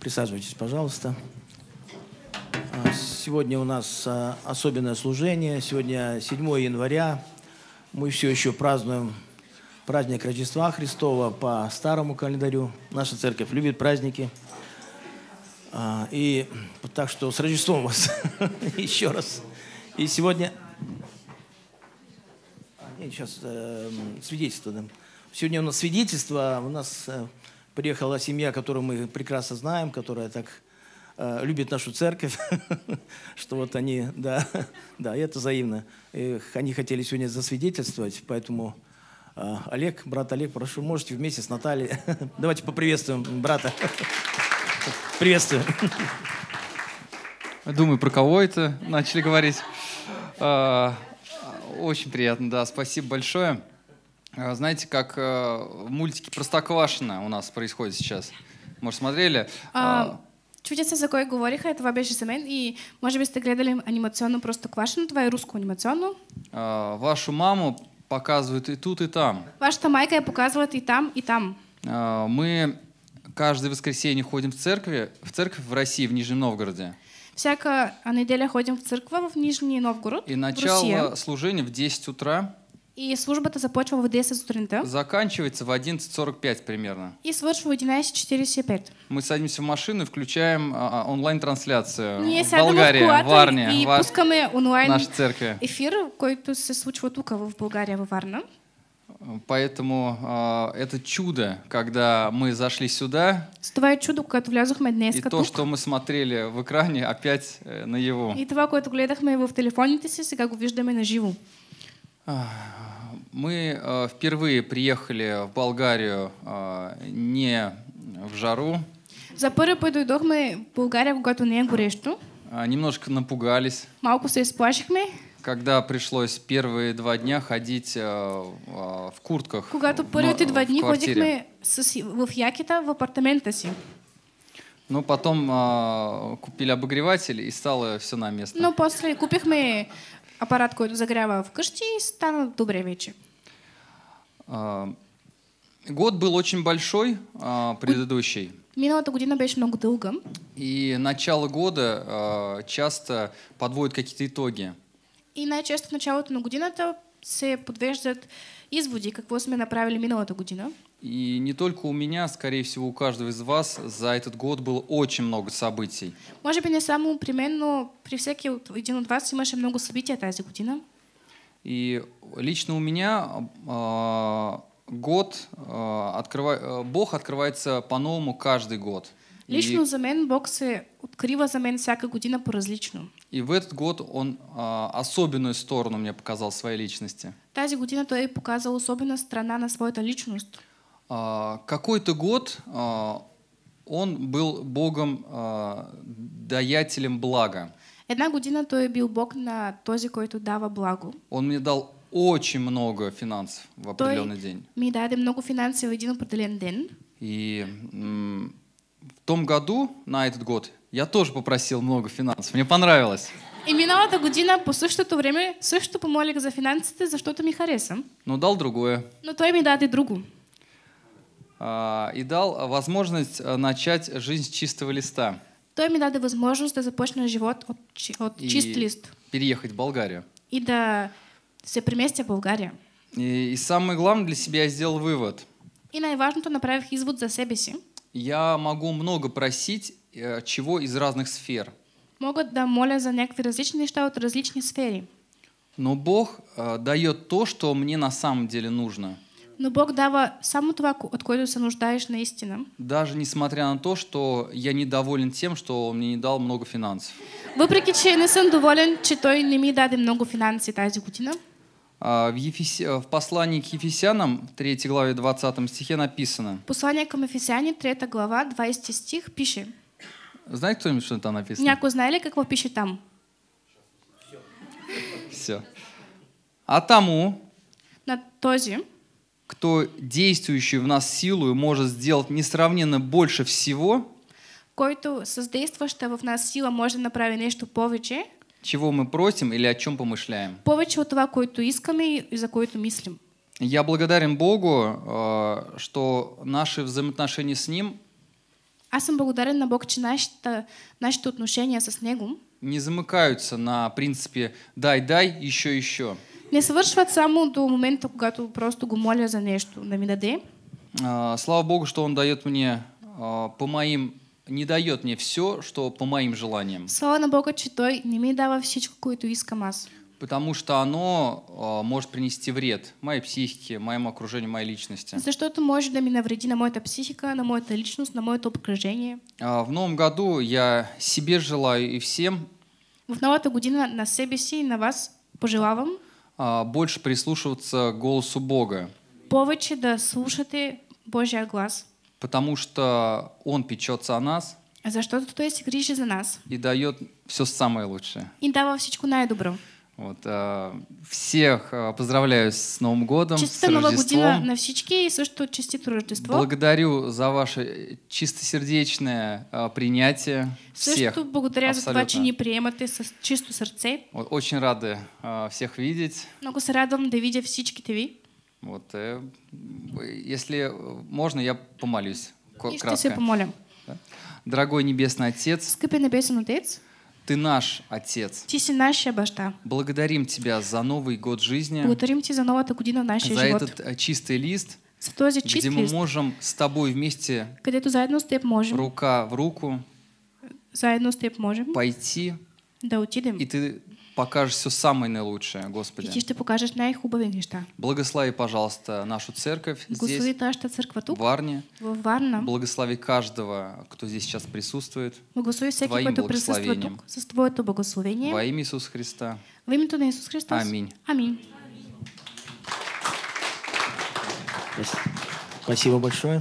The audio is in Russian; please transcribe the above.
Присаживайтесь, пожалуйста. А, сегодня у нас а, особенное служение. Сегодня 7 января. Мы все еще празднуем праздник Рождества Христова по старому календарю. Наша церковь любит праздники. А, и так что с Рождеством вас еще раз. И сегодня... нет, сейчас эм, свидетельство. Сегодня у нас свидетельство. У нас э, Приехала семья, которую мы прекрасно знаем, которая так э, любит нашу церковь, что вот они, да, да, это взаимно. И они хотели сегодня засвидетельствовать, поэтому э, Олег, брат Олег, прошу, можете вместе с Натальей, давайте поприветствуем брата. Приветствую. Думаю, про кого это начали говорить. Э, очень приятно, да, спасибо большое. А, знаете, как э, мультики Простоквашина у нас происходит сейчас. Может, смотрели? А, а чудя се за кой говориха, това беше за мен и может, би сте гледали анимационно Простоквашино, твою е руско анимационно. А, вашу маму показывают и тут, и там. Ваша майка я показывает и там, и там. А, мы каждое воскресенье ходим в церкви, в церковь в России, в Нижнем Новгороде. Всяко неделя ходим в церковь в Нижний Новгород, И начало в служения в 10 утра. И служба-то започвала в 10 сутринта. Заканчивается в 11.45 примерно. И служба в 11.45. Мы садимся в машину и включаем а, а онлайн-трансляцию Не, в Болгарии, в, в Варне. И в... пускаме онлайн нашей церкви. эфир, който се случва тук в Болгария, в Варна. Поэтому э, это чудо, когда мы зашли сюда. Това чудо, когато влязохме днес И то, что мы смотрели в экране, опять э, на его. И това, което гледахме в телефоне си, сега го виждаме на живу. Мы э, впервые приехали в Болгарию э, не в жару. За първи път мы в България, когато не е горещо. А, немножко напугались. Малко се изплашихме. Когда пришлось первые два дня ходить э, в куртках. Когато първите два дни ходихме в якита в апартамента си. Но потом э, купили обогреватель и стало все на место. Но после купихме апарат, който загрява вкъщи и стана добре вече. А, год был очень большой, а, предыдущий. Минулата година беше много дълга. И начало года а, часто подводят какие-то итоги. И най-често в началото на годината се подвеждат изводи, какво сме направили миналата година. И не только у меня, скорее всего, у каждого из вас за этот год было очень много событий. Может быть, не саму примерно при всяких един от вас много событий этой година. И лично у меня а, а, э, год э, открыва... Бог открывается по-новому каждый год. Лично и... за мен Бог се открива за мен всякая година по различному И в этот год он а, особенную сторону мне показал своей личности. Тази година то и показал особенную страна на своята личност. А, какой-то год а, он был Богом а, даятелем блага. Една година той е бил Бог на този, който дава благо. Он мне дал очень много финансов в определенный день. Мне дали много финансов в один определенный день. И в том году, на этот год, я тоже попросил много финансов. Мне понравилось. И миналата година по същото време също помолих за финансите, защото ми хареса. Но дал другое. Но той ми даде друго. А, и дал возможность э, начать жизнь с чистого листа. Той мне дали возможность да започне живот от, от и чист лист. Переехать в Болгарию. И да все приместе в Болгарию. И, и самое главное для себя я сделал вывод. И наиважното направив извод за себя си. Я могу много просить э, чего из разных сфер. Могут да моля за некоторые различные неща от различных сфер. Но Бог э, дает то, что мне на самом деле нужно. Но Бог дава саму това, от което се нуждаешь наистина. Даже несмотря на то, что я недоволен тем, что он мне не дал много финансов. Въпреки, че не съм доволен, че той не ми даде много финанси тази година. А, в, Ефес... А, в послании к Ефесянам, 3 главе 20 стихе написано. Послание к Ефесяне, 3 глава, 20 стих, пиши. Знаете кто-нибудь, что там написано? Някой знали, как его пишет там? Все. А тому... На този кто действующую в нас силу и может сделать несравненно больше всего, който с действаща в нас сила може да направи нещо повече, чего мы просим или о чем помышляем. Повече от това, което искаме и за което мислим. Я благодарен Богу, э, что наши взаимоотношения с Ним Аз съм благодарен на Бог, че нашите, нашите отношения с Него не замыкаются на принципе «дай-дай, еще-еще» не свършват само до момента, когато просто го моля за нещо да ми даде. А, слава Богу, что Он дает мне а, по моим не дает мне все, что по моим желаниям. Слава на Бога, че Той не ми дава всичко, което искам Потому что оно э, может принести вред моей психике, моему окружению, моей личности. За что это может да мне навреди на мою психика, на мою личность, на мое окружение. А в новом году я себе желаю и всем. В новата година на себе си и на вас вам. А, больше прислушиваться к голосу Бога. Повече да слушати Божия глаз. Потому что Он печется о нас. А за что то Той се грижи за нас. И дает все самое лучшее. И дава всичко най-добро. Вот, э, всех э, поздравляю с Новым годом, Чисто с Нового Рождеством. на всечки, и все, что чистит Рождество. Благодарю за ваше э, чистосердечное принятие все, всех. Все, что благодаря абсолютно. за ваши неприематы с чисто сердце. Вот, очень рады всех видеть. Много се радвам да видя всички ви. Вот, если можно, я помолюсь. И кратко. все помолим. Дорогой Небесный Отец. Скъпи небесный Отец. Ты наш Отец. Ти наша нашия Благодарим Тебя за новый год жизни. Благодарим Тебя за новата година нашей За живот. этот э, чистый лист. За този чист где лист, мы можем с Тобой вместе. Където заедно с теб можем. Рука в руку. Заодно с можем. Пойти. Да уйти. И ты покажешь все самое наилучшее, Господи. И ти покажешь, покажеш най-хубави неща. Благослови, пожалуйста, нашу церковь Благослови здесь, нашата църква тук, в Варне. В Варна. Благослови каждого, кто здесь сейчас присутствует. Благослови всеки, кто присутствует. тук, с Твоето благословение. Во имя Иисуса Христа. В името на Иисус Христос. Аминь. Аминь. Спасибо большое.